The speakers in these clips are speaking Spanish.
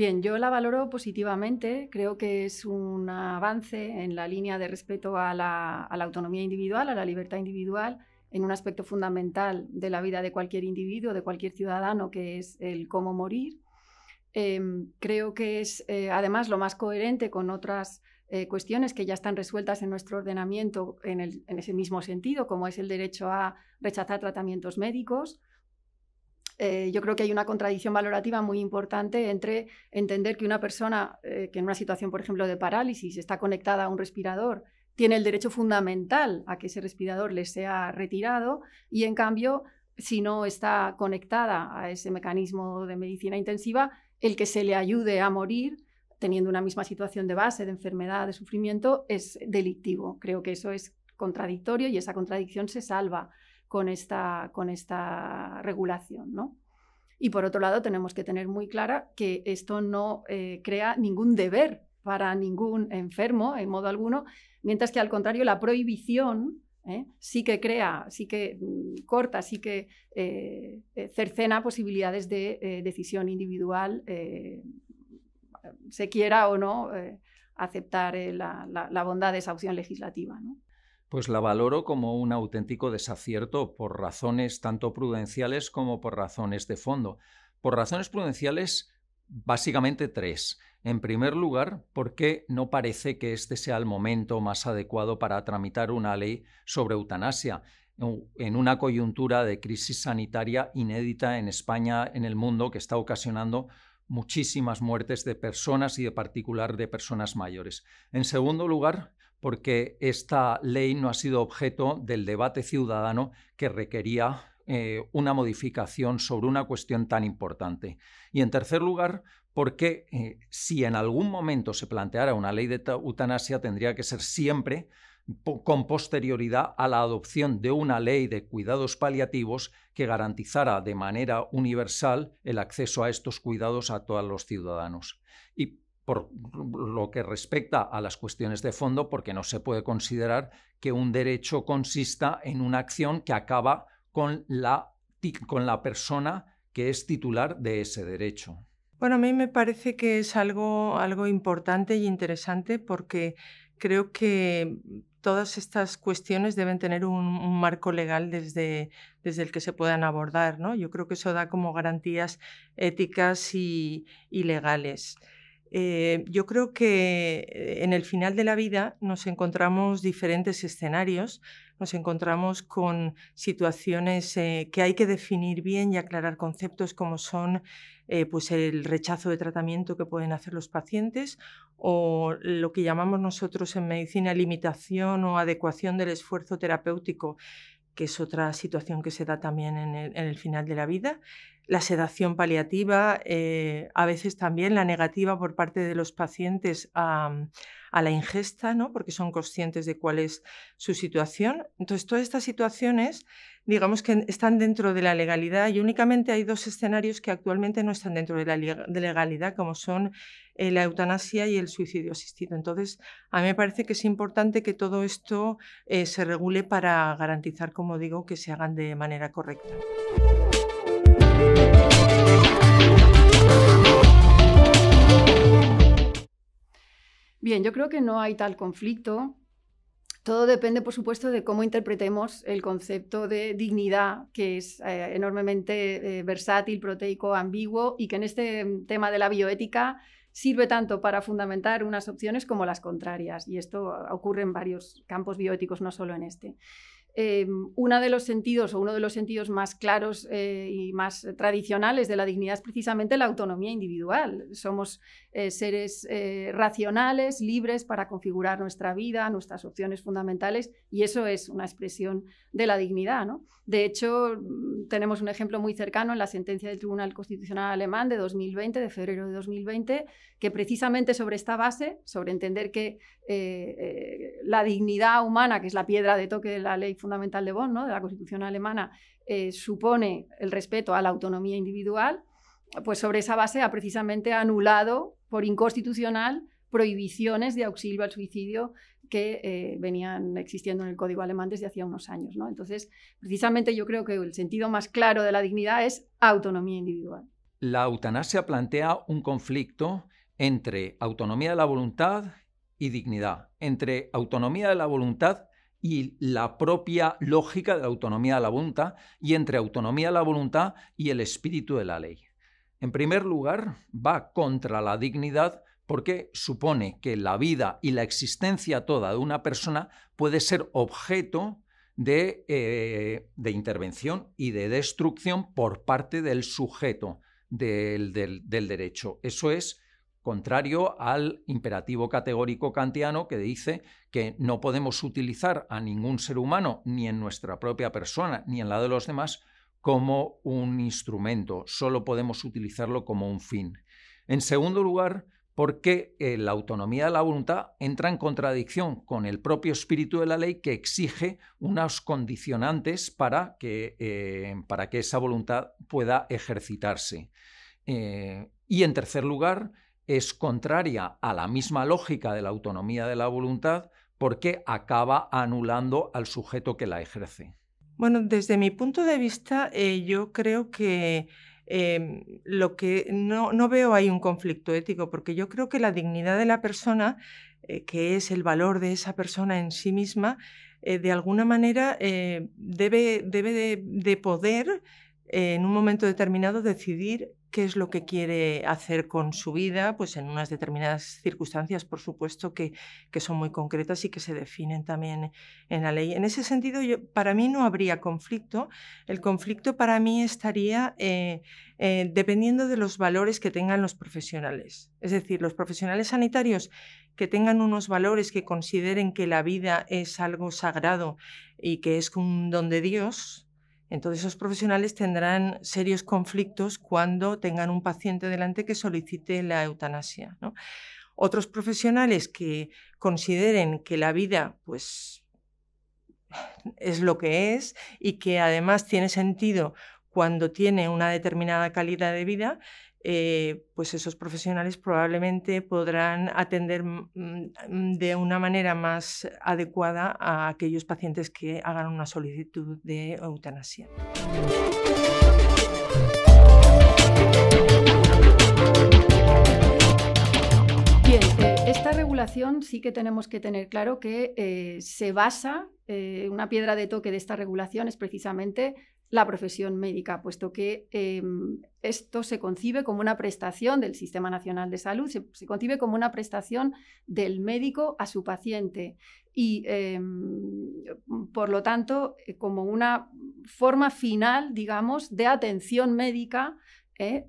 Bien, yo la valoro positivamente. Creo que es un avance en la línea de respeto a la, autonomía individual, a la libertad individual, en un aspecto fundamental de la vida de cualquier individuo, de cualquier ciudadano, que es el cómo morir. Em, creo que es eh, además lo más coherente con otras eh, cuestiones que ya están resueltas en nuestro ordenamiento en, ese mismo sentido, como es el derecho a rechazar tratamientos médicos eh, yo creo que hay una contradicción valorativa muy importante entre entender que una persona eh, que en una situación, por ejemplo, de parálisis está conectada a un respirador tiene el derecho fundamental a que ese respirador le sea retirado y, en cambio, si no está conectada a ese mecanismo de medicina intensiva, el que se le ayude a morir teniendo una misma situación de base, de enfermedad, de sufrimiento, es delictivo. Creo que eso es contradictorio y esa contradicción se salva con esta, con esta regulación. ¿no? Y por otro lado, tenemos que tener muy clara que esto no eh, crea ningún deber para ningún enfermo, en modo alguno, mientras que al contrario, la prohibición ¿eh? sí que crea, sí que mm, corta, sí que eh, cercena posibilidades de decisión individual, se quiera o no aceptar la, bondad de esa opción legislativa. ¿no? Pues la valoro como un auténtico desacierto por razones tanto prudenciales como por razones de fondo. Por razones prudenciales, básicamente tres. En primer lugar, porque no parece que este sea el momento más adecuado para tramitar una ley sobre eutanasia en una coyuntura de crisis sanitaria inédita en España, en el mundo, que está ocasionando muchísimas muertes de personas y de particular de personas mayores. En segundo lugar, porque esta ley no ha sido objeto del debate ciudadano que requería eh, una modificación sobre una cuestión tan importante. Y en tercer lugar, porque eh, si en algún momento se planteara una ley de eutanasia, tendría que ser siempre con posterioridad a la adopción de una ley de cuidados paliativos que garantizara de manera universal el acceso a estos cuidados a todos los ciudadanos. Y por lo que respecta a las cuestiones de fondo, porque no se puede considerar que un derecho consista en una acción que acaba con la, con la persona que es titular de ese derecho. Bueno, a mí me parece que es algo, algo importante y interesante porque creo que todas estas cuestiones deben tener un, marco legal desde, desde, el que se puedan abordar. ¿no? Yo creo que eso da como garantías éticas y, y legales. Eh, yo creo que eh, en el final de la vida nos encontramos diferentes escenarios, nos encontramos con situaciones eh, que hay que definir bien y aclarar conceptos como son pues el rechazo de tratamiento que pueden hacer los pacientes o lo que llamamos nosotros en medicina limitación o adecuación del esfuerzo terapéutico, que es otra situación que se da también en el, en el final de la vida la sedación paliativa, eh, a veces también la negativa por parte de los pacientes mm, a, la ingesta, ¿no? porque son conscientes de cuál es su situación. Entonces, todas estas situaciones, digamos que están dentro de la legalidad y únicamente hay dos escenarios que actualmente no están dentro de la legalidad, como son eh, la eutanasia y el suicidio asistido. Entonces, a mí me parece que es importante que todo esto eh, se regule para garantizar, como digo, que se hagan de manera correcta. Bien, yo creo que no hay tal conflicto. Todo depende, por supuesto, de cómo interpretemos el concepto de dignidad, que es eh, enormemente eh, versátil, proteico, ambiguo y que en este mm, tema de la bioética sirve tanto para fundamentar unas opciones como las contrarias. Y esto ocurre en varios campos bioéticos, no solo en este. Eh, uno de los sentidos o uno de los sentidos más claros eh, y más tradicionales de la dignidad es precisamente la autonomía individual. Somos eh, seres racionales, libres para configurar nuestra vida, nuestras opciones fundamentales y eso es una expresión de la dignidad. De hecho, mm, tenemos un ejemplo muy cercano en la sentencia del Tribunal Constitucional Alemán de 2020, de febrero de 2020, que precisamente sobre esta base, sobre entender que la dignidad humana, que es la piedra de toque de la ley fundamental de Bonn, de la Constitución alemana, eh, supone el respeto a la autonomía individual, pues sobre esa base ha precisamente anulado por inconstitucional prohibiciones de auxilio al suicidio que eh, venían existiendo en el Código alemán desde hacía unos años. Entonces, precisamente yo creo que el sentido más claro de la dignidad es autonomía individual. La eutanasia plantea un conflicto entre autonomía de la voluntad y dignidad, entre autonomía de la voluntad y la propia lógica de la autonomía de la voluntad y entre autonomía de la voluntad y el espíritu de la ley. En primer lugar, va contra la dignidad porque supone que la vida y la existencia toda de una persona puede ser objeto de, eh, intervención y de destrucción por parte del sujeto del, del derecho. Eso es contrario al imperativo categórico kantiano que dice que no podemos utilizar a ningún ser humano, ni en nuestra propia persona, ni en la de los demás, como un instrumento, solo podemos utilizarlo como un fin. En segundo lugar, porque eh, la autonomía de la voluntad entra en contradicción con el propio espíritu de la ley que exige unos condicionantes para que, eh, para que esa voluntad pueda ejercitarse. Eh, y en tercer lugar, es contraria a la misma lógica de la autonomía de la voluntad porque acaba anulando al sujeto que la ejerce. Bueno, desde mi punto de vista, eh, yo creo que em, lo que no, veo ahí un conflicto ético, porque yo creo que la dignidad de la persona, eh, que es el valor de esa persona en sí misma, eh, de alguna manera debe, debe de, poder eh, en un momento determinado decidir qué es lo que quiere hacer con su vida, pues en unas determinadas circunstancias, por supuesto, que, que son muy concretas y que se definen también en la ley. En ese sentido, yo, para mí no habría conflicto. El conflicto para mí estaría eh, eh, dependiendo de los valores que tengan los profesionales. Es decir, los profesionales sanitarios que tengan unos valores que consideren que la vida es algo sagrado y que es un don de Dios, entonces, esos profesionales tendrán serios conflictos cuando tengan un paciente delante que solicite la eutanasia. Otros profesionales que consideren que la vida, pues, es lo que es y que además tiene sentido cuando tiene una determinada calidad de vida, eh, pues esos profesionales probablemente podrán atender mm, mm, de una manera más adecuada a aquellos pacientes que hagan una solicitud de eutanasia. Bien, eh, esta regulación sí que tenemos que tener claro que eh, se basa, una piedra de toque de esta regulación es precisamente la profesión médica, puesto que em, esto se concibe como una prestación del Sistema Nacional de Salud, se, concibe como una prestación del médico a su paciente y, em, por lo tanto, eh, como una forma final, digamos, de atención médica eh,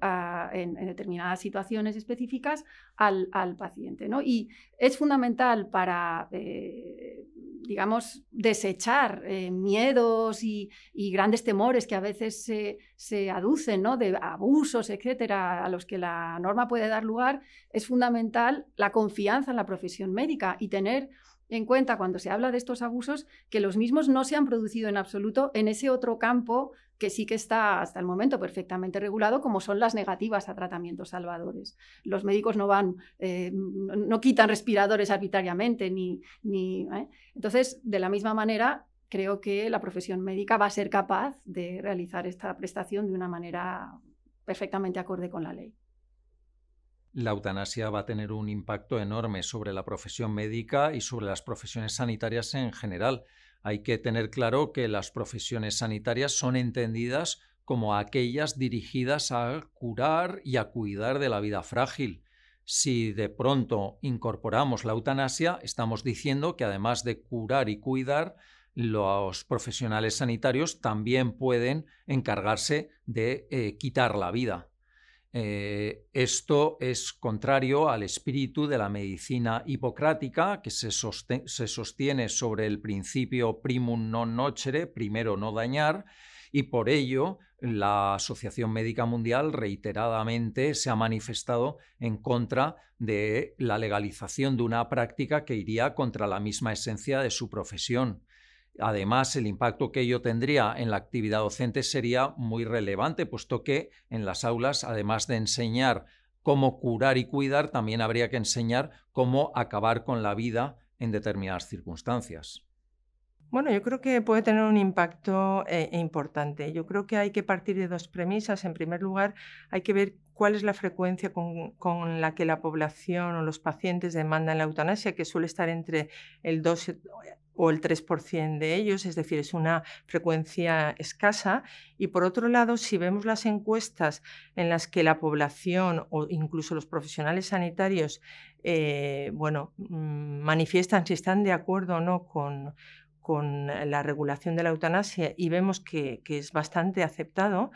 en, determinadas situaciones específicas al, paciente. Y es fundamental para eh, digamos, desechar eh, miedos y, grandes temores que a veces se, se aducen, ¿no? de abusos, etcétera, a los que la norma puede dar lugar, es fundamental la confianza en la profesión médica y tener en cuenta cuando se habla de estos abusos que los mismos no se han producido en absoluto en ese otro campo que sí que está hasta el momento perfectamente regulado, como son las negativas a tratamientos salvadores. Los médicos no van, eh, no, quitan respiradores arbitrariamente, ni, ni ¿eh? entonces de la misma manera creo que la profesión médica va a ser capaz de realizar esta prestación de una manera perfectamente acorde con la ley. La eutanasia va a tener un impacto enorme sobre la profesión médica y sobre las profesiones sanitarias en general, hay que tener claro que las profesiones sanitarias son entendidas como aquellas dirigidas a curar y a cuidar de la vida frágil. Si de pronto incorporamos la eutanasia, estamos diciendo que además de curar y cuidar, los profesionales sanitarios también pueden encargarse de eh, quitar la vida. Eh, esto es contrario al espíritu de la medicina hipocrática, que se, se sostiene sobre el principio primum non nocere, primero no dañar, y por ello la Asociación Médica Mundial reiteradamente se ha manifestado en contra de la legalización de una práctica que iría contra la misma esencia de su profesión. Además, el impacto que ello tendría en la actividad docente sería muy relevante, puesto que en las aulas, además de enseñar cómo curar y cuidar, también habría que enseñar cómo acabar con la vida en determinadas circunstancias. Bueno, yo creo que puede tener un impacto eh, importante. Yo creo que hay que partir de dos premisas. En primer lugar, hay que ver cuál es la frecuencia con, la que la población o los pacientes demandan la eutanasia, que suele estar entre el 2 o el 3% de ellos, es decir, es una frecuencia escasa. Y por otro lado, si vemos las encuestas en las que la población o incluso los profesionales sanitarios eh, bueno, mm, manifiestan si están de acuerdo o no con, la regulación de la eutanasia y vemos que, es bastante aceptado,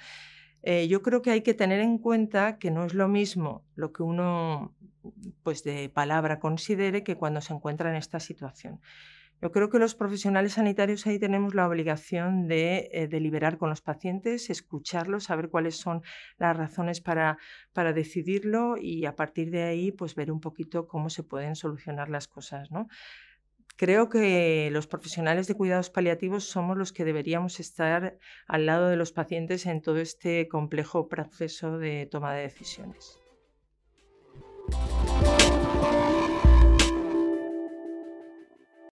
eh, yo creo que hay que tener en cuenta que no es lo mismo lo que uno pues de palabra considere que cuando se encuentra en esta situación. Yo creo que los profesionales sanitarios ahí tenemos la obligación de eh, deliberar con los pacientes, escucharlos, saber cuáles son las razones para, para decidirlo y a partir de ahí pues ver un poquito cómo se pueden solucionar las cosas, ¿no? Creo que los profesionales de cuidados paliativos somos los que deberíamos estar al lado de los pacientes en todo este complejo proceso de toma de decisiones.